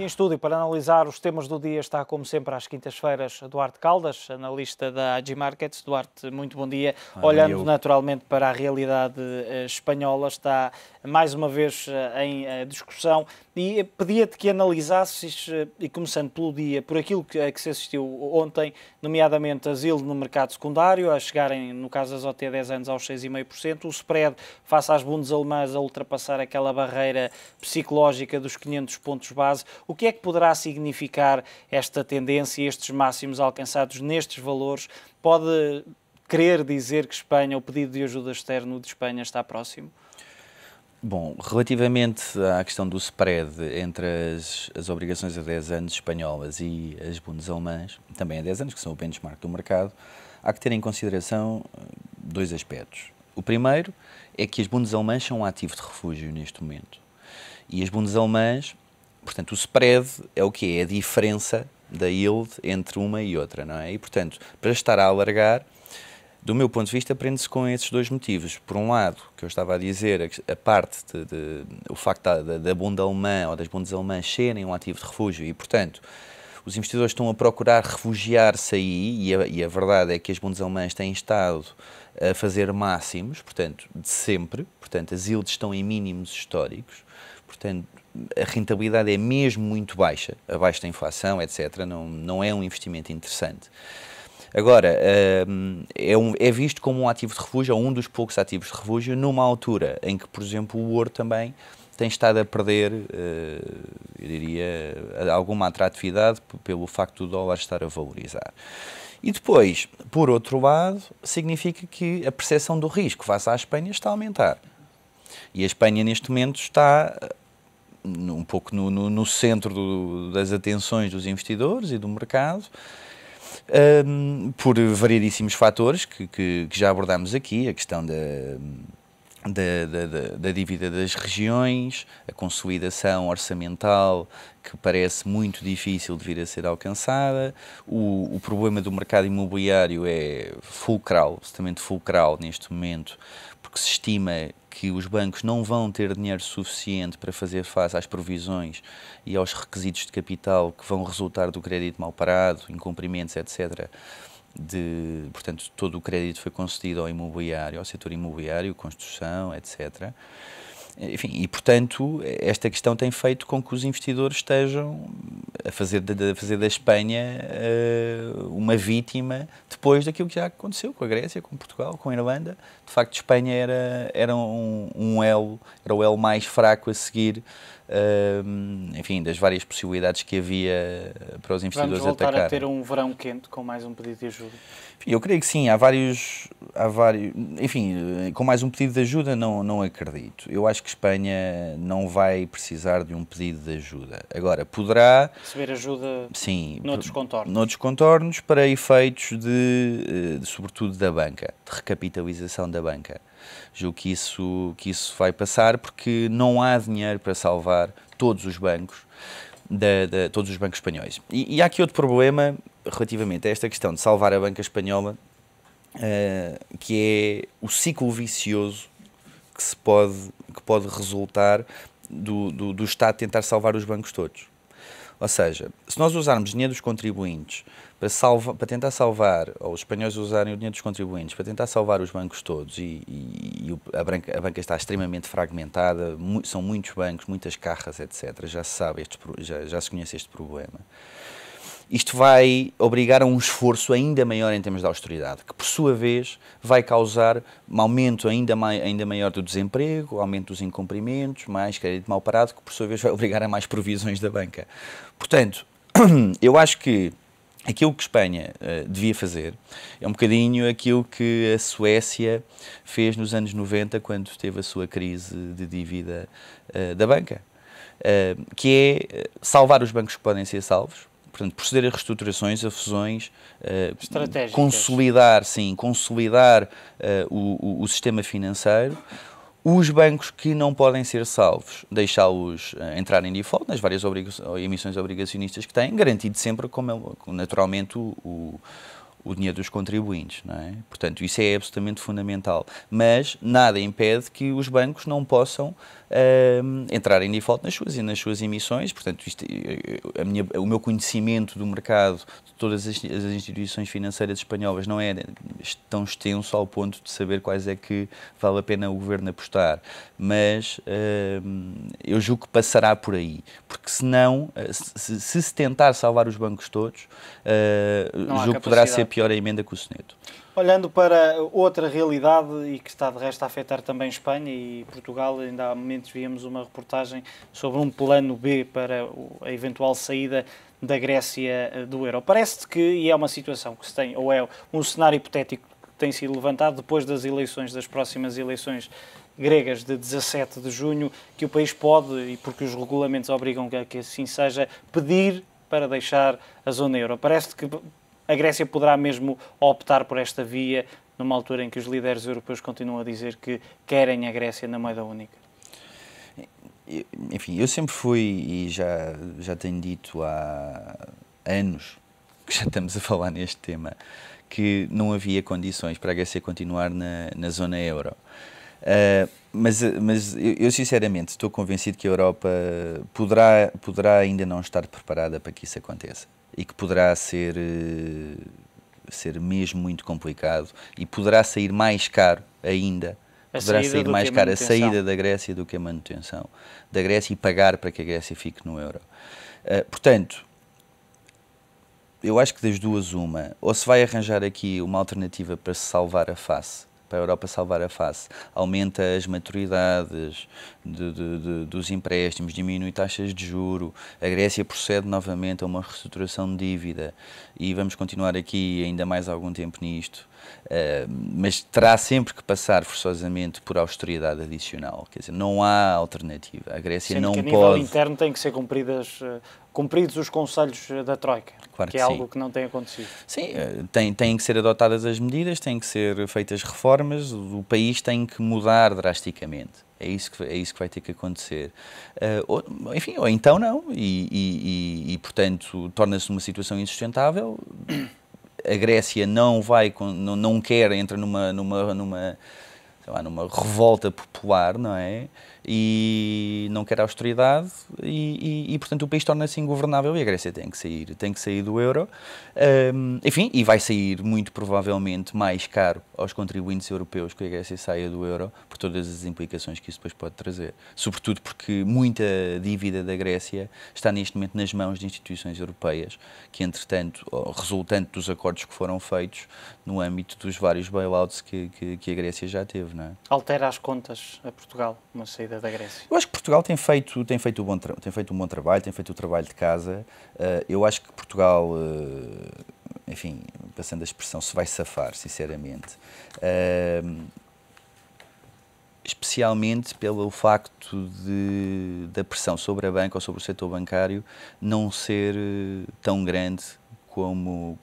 E em estúdio para analisar os temas do dia está, como sempre, às quintas-feiras, Duarte Caldas, analista da AG Markets. Duarte, muito bom dia. Ah, Olhando eu. naturalmente para a realidade eh, espanhola, está mais uma vez eh, em eh, discussão e pedia-te que analisasses, e começando pelo dia, por aquilo que, que se assistiu ontem, nomeadamente asilo no mercado secundário, a chegarem, no caso das OT, 10 anos aos 6,5%, o spread face às bundes alemãs a ultrapassar aquela barreira psicológica dos 500 pontos base o que é que poderá significar esta tendência, estes máximos alcançados nestes valores? Pode querer dizer que Espanha, o pedido de ajuda externo de Espanha está próximo? Bom, relativamente à questão do spread entre as, as obrigações a 10 anos espanholas e as bundes alemãs, também a 10 anos, que são o benchmark do mercado, há que ter em consideração eh, dois aspectos. O primeiro é que as bundes alemãs são um ativo de refúgio neste momento. E as bundes alemãs Portanto, o spread é o que é? A diferença da yield entre uma e outra, não é? E, portanto, para estar a alargar, do meu ponto de vista, prende-se com esses dois motivos. Por um lado, que eu estava a dizer, a parte de, de o facto da, da bunda alemã ou das bundas alemãs serem um ativo de refúgio e, portanto, os investidores estão a procurar refugiar-se aí e a, e a, verdade é que as bundas alemãs têm estado a fazer máximos, portanto, de sempre, portanto, as yields estão em mínimos históricos, Portanto, a rentabilidade é mesmo muito baixa, abaixo da inflação, etc. Não, não é um investimento interessante. Agora, hum, é, um, é, visto como um ativo de refúgio, ou um dos poucos ativos de refúgio, numa altura em que, por exemplo, o ouro também tem estado a perder, eh, eu diria, alguma atratividade pelo facto do dólar estar a valorizar. E depois, por outro lado, significa que a percepção do risco face à Espanha está a aumentar. E a Espanha, neste momento, está um pouco no, no, no centro do, das atenções dos investidores e do mercado, um, por variedíssimos fatores que, que, que, já abordámos aqui, a questão da, da, da, da, dívida das regiões, a consolidação orçamental que parece muito difícil de vir a ser alcançada, o, o problema do mercado imobiliário é fulcral, absolutamente fulcral neste momento, porque se estima que os bancos não vão ter dinheiro suficiente para fazer face às provisões e aos requisitos de capital que vão resultar do crédito mal parado, incumprimentos, etc. De, portanto, todo o crédito foi concedido ao imobiliário, ao setor imobiliário, construção, etc. Enfim, e portanto, esta questão tem feito com que os investidores estejam a fazer, de, fazer da Espanha uh, uma vítima depois daquilo que já aconteceu com a Grécia, com Portugal, com a Irlanda. De facto, Espanha era, era um, um elo, era o elo mais fraco a seguir enfim, das várias possibilidades que havia eh, para os investidores Vamos voltar a ter um verão quente com mais um pedido de ajuda? Eu creio que sim, há vários, há vários, enfim, eh, com mais um pedido de ajuda não, não acredito. Eu acho que Espanha não vai precisar de um pedido de ajuda. Agora, poderá... Receber ajuda sim, noutros contornos. Noutros contornos para efeitos de, eh, de sobretudo da banca, de recapitalização da banca. Julgo que isso, que isso vai passar porque não há dinheiro para salvar todos os bancos, da, da todos os bancos espanhóis. E, e, há aqui outro problema relativamente a esta questão de salvar a banca espanhola, uh, que é o ciclo vicioso que, se pode, que pode resultar do, do, do Estado tentar salvar os bancos todos. Ou seja, se nós usarmos dinheiro dos contribuintes para, salva, para tentar salvar, ou os espanhóis usarem o dinheiro dos contribuintes para tentar salvar os bancos todos, e, e, e a, banca, a, banca, está extremamente fragmentada, mu são muitos bancos, muitas carras, etc. Já se sabe, este, já, já se conhece este problema isto vai obrigar a um esforço ainda maior em termos de austeridade, que por sua vez vai causar um aumento ainda, mai, ainda maior do desemprego, aumento dos incumprimentos, mais crédito mal parado, que por sua vez vai obrigar a mais provisões da banca. Portanto, eu acho que aquilo que Espanha uh, devia fazer é um bocadinho aquilo que a Suécia fez nos anos 90, quando teve a sua crise de dívida uh, da banca. Uh, que é salvar os bancos que podem ser salvos, portanto, proceder a reestruturações, a fusões, uh, consolidar, sim, consolidar uh, o, o, sistema financeiro. Os bancos que não podem ser salvos, deixá-los uh, entrar em default nas várias emissões obrigacionistas que têm, garantido sempre, como é, naturalmente, o, o o dinheiro dos contribuintes, não é? Portanto, isso é absolutamente fundamental. Mas nada impede que os bancos não possam eh, entrar em default nas suas, nas suas emissões. Portanto, isto, eh, minha, o meu conhecimento do mercado de todas as, as, instituições financeiras espanholas não é tão extenso ao ponto de saber quais é que vale a pena o governo apostar. Mas eh, eu julgo que passará por aí. Porque senão, se se, se tentar salvar os bancos todos, uh, julgo que poderá ser pior a emenda que o Seneto. Olhando para outra realidade e que está de resto a afetar também Espanha e Portugal, ainda há momentos víamos uma reportagem sobre um plano B para a eventual saída da Grécia eh, do euro. Parece que, e é uma situação que se tem, ou é um cenário hipotético que tem sido levantado depois das eleições, das próximas eleições gregas de 17 de junho, que o país pode, e porque os regulamentos obrigam a que assim seja, pedir para deixar a zona euro. Parece que a Grécia poderá mesmo optar por esta via numa altura em que os líderes europeus continuam a dizer que querem a Grécia na moeda única? Enfim, eu sempre fui e já, já tenho dito há anos que já estamos a falar neste tema que não havia condições para a Grécia continuar na, na zona euro. Uh, mas, mas eu, eu, sinceramente estou convencido que a Europa poderá, poderá ainda não estar preparada para que isso aconteça e que poderá ser, eh, ser mesmo muito complicado e poderá sair mais caro ainda. A poderá sair mais caro a saída da Grécia do que a manutenção da Grécia e pagar para que a Grécia fique no euro. Uh, portanto, eu acho que das duas, uma, ou se vai arranjar aqui uma alternativa para se salvar a face para a Europa salvar a face. Aumenta as maturidades de, de, de, dos empréstimos, diminui taxas de juro. A Grécia procede novamente a uma reestruturação de dívida e vamos continuar aqui ainda mais algum tempo nisto. Eh, mas terá sempre que passar forçosamente por austeridade adicional. Quer dizer, não há alternativa. A Grécia Sendo não que a nível interno tem que ser cumpridas, eh, cumpridos os conselhos eh, da Troika, claro que, que é sim. algo que não tem acontecido. Sim, tem, têm que ser adotadas as medidas, têm que ser feitas reformas, o país tem que mudar drasticamente. É isso que, é isso que vai ter que acontecer. Uh, ou, enfim, ou então não, e, e, e, e portanto torna-se uma situação insustentável a Grécia não vai, não, não quer, entra numa, numa, numa, lá, numa revolta popular, não é? e não quer austeridade e, e, e portanto o país torna-se ingovernável e a Grécia tem que sair, tem que sair do euro, um, enfim, e vai sair muito provavelmente mais caro aos contribuintes europeus que a Grécia saia do euro por todas as implicações que isso depois pode trazer, sobretudo porque muita dívida da Grécia está neste momento nas mãos de instituições europeias que entretanto, resultante dos acordos que foram feitos no âmbito dos vários bailouts que, que, que a Grécia já teve. Não é? Altera as contas a Portugal, uma saída da, Grécia? Eu acho que Portugal tem feito, tem, feito um bom tem feito um bom trabalho, tem feito o um trabalho de casa. Uh, eu acho que Portugal, uh, enfim, passando a expressão, se vai safar, sinceramente. Uh, especialmente pelo facto de, da pressão sobre a banca ou sobre o setor bancário não ser tão grande como,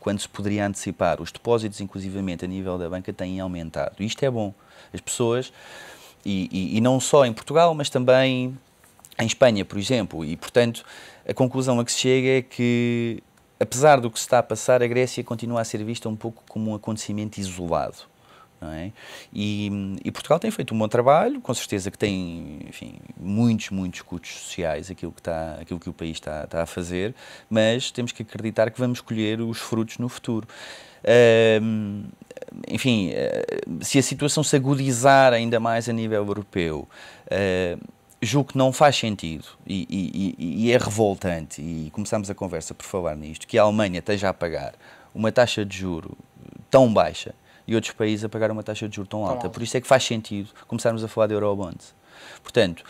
quando se poderia antecipar. Os depósitos, inclusivamente, a nível da banca têm aumentado. Isto é bom. As pessoas e, e, e não só em Portugal, mas também em Espanha, por exemplo. E, portanto, a conclusão a que se chega é que, apesar do que se está a passar, a Grécia continua a ser vista um pouco como um acontecimento isolado. É? E, e, Portugal tem feito um bom trabalho, com certeza que tem enfim, muitos, muitos custos sociais aquilo que, está, aquilo que o país está, está a fazer, mas temos que acreditar que vamos colher os frutos no futuro. Um, enfim, eh, se a situação se agudizar ainda mais a nível europeu, uh, julgo que não faz sentido e, e, e, é revoltante, e começamos a conversa por falar nisto, que a Alemanha esteja a pagar uma taxa de juro tão baixa e outros países a pagar uma taxa de juros tão alta. Por isso é que faz sentido começarmos a falar de Eurobonds. Portanto,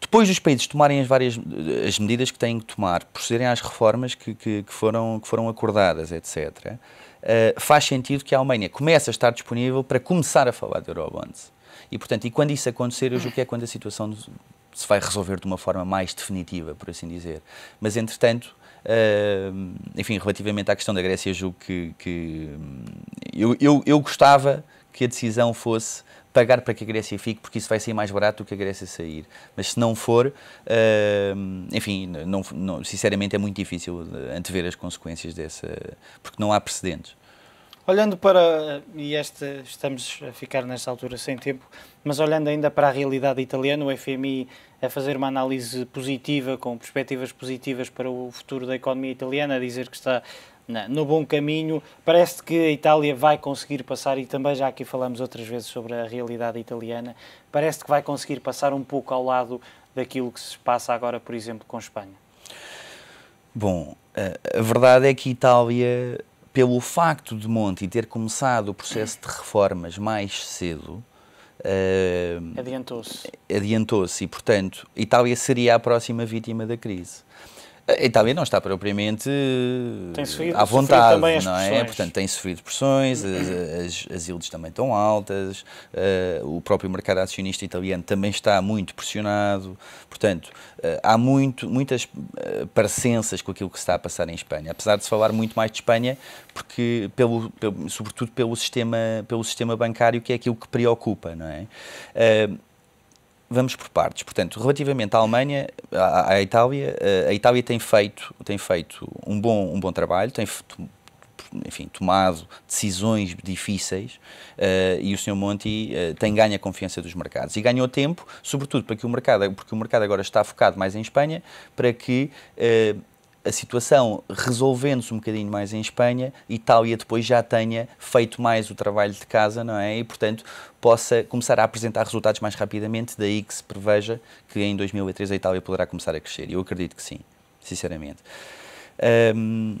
depois dos países tomarem as várias as medidas que têm que tomar, procederem às reformas que, que, que foram, que foram acordadas, etc., uh, eh, faz sentido que a Alemanha comece a estar disponível para começar a falar de Eurobonds. E, portanto, e quando isso acontecer, eu julgo que é quando a situação se vai resolver de uma forma mais definitiva, por assim dizer. Mas, entretanto, enfim, relativamente à questão da Grécia, julgo que, que hum, eu, eu, eu gostava que a decisão fosse pagar para que a Grécia fique, porque isso vai ser mais barato do que a Grécia sair. Mas se não for, uh, enfim, não, não, sinceramente é muito difícil eh, antever as consequências dessa, porque não há precedentes. Olhando para, e este, estamos a ficar nesta altura sem tempo, mas olhando ainda para a realidade italiana, o FMI a fazer uma análise positiva, com perspectivas positivas para o futuro da economia italiana, a dizer que está no bom caminho. Parece que a Itália vai conseguir passar, e também já aqui falamos outras vezes sobre a realidade italiana, parece que vai conseguir passar um pouco ao lado daquilo que se passa agora, por exemplo, com a Espanha. Bom, a verdade é que a Itália pelo facto de Monti ter começado o processo de reformas mais cedo, uh, adiantou-se. Adiantou-se e, portanto, Itália seria a próxima vítima da crise. A Itália não está propriamente eh, sofrido, à vontade, não é? Portanto, tem sofrido pressões, as, as também estão altas, uh, o próprio mercado acionista italiano também está muito pressionado. Portanto, uh, há muito, muitas uh, parecenças com aquilo que se está a passar em Espanha, apesar de se falar muito mais de Espanha, porque pelo, pelo sobretudo pelo sistema, pelo sistema bancário, que é aquilo que preocupa, não é? vamos por partes. Portanto, relativamente à Alemanha, à, à, Itália, eh, a Itália tem feito, tem feito um, bom, um bom trabalho, tem enfim, tomado decisões difíceis uh, e o Sr. Monti uh, tem ganho a confiança dos mercados e ganhou tempo, sobretudo para que o mercado, porque o mercado agora está focado mais em Espanha, para que uh, a situação resolvendo-se um bocadinho mais em Espanha, Itália depois já tenha feito mais o trabalho de casa, não é? E, portanto, possa começar a apresentar resultados mais rapidamente, daí que se preveja que em 2003 a Itália poderá começar a crescer. Eu acredito que sim, sinceramente. Um,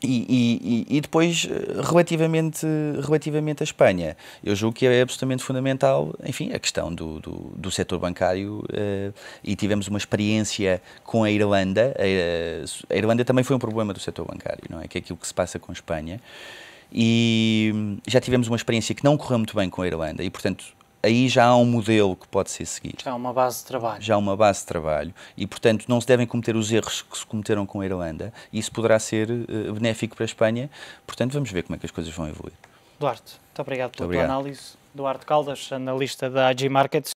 e, e, e, depois, eh, relativamente, relativamente à Espanha, eu julgo que é absolutamente fundamental, enfim, a questão do, do, do setor bancário uh, e tivemos uma experiência com a Irlanda, a, eh, a, Irlanda também foi um problema do setor bancário, não é? Que é aquilo que se passa com a Espanha e hum, já tivemos uma experiência que não correu muito bem com a Irlanda e, portanto, aí já há um modelo que pode ser seguido. Já há uma base de trabalho. Já há uma base de trabalho. E, portanto, não se devem cometer os erros que se cometeram com a Irlanda. Isso poderá ser uh, benéfico para a Espanha. Portanto, vamos ver como é que as coisas vão evoluir. Duarte, muito obrigado pela obrigado. tua análise. Duarte Caldas, analista da AG Markets.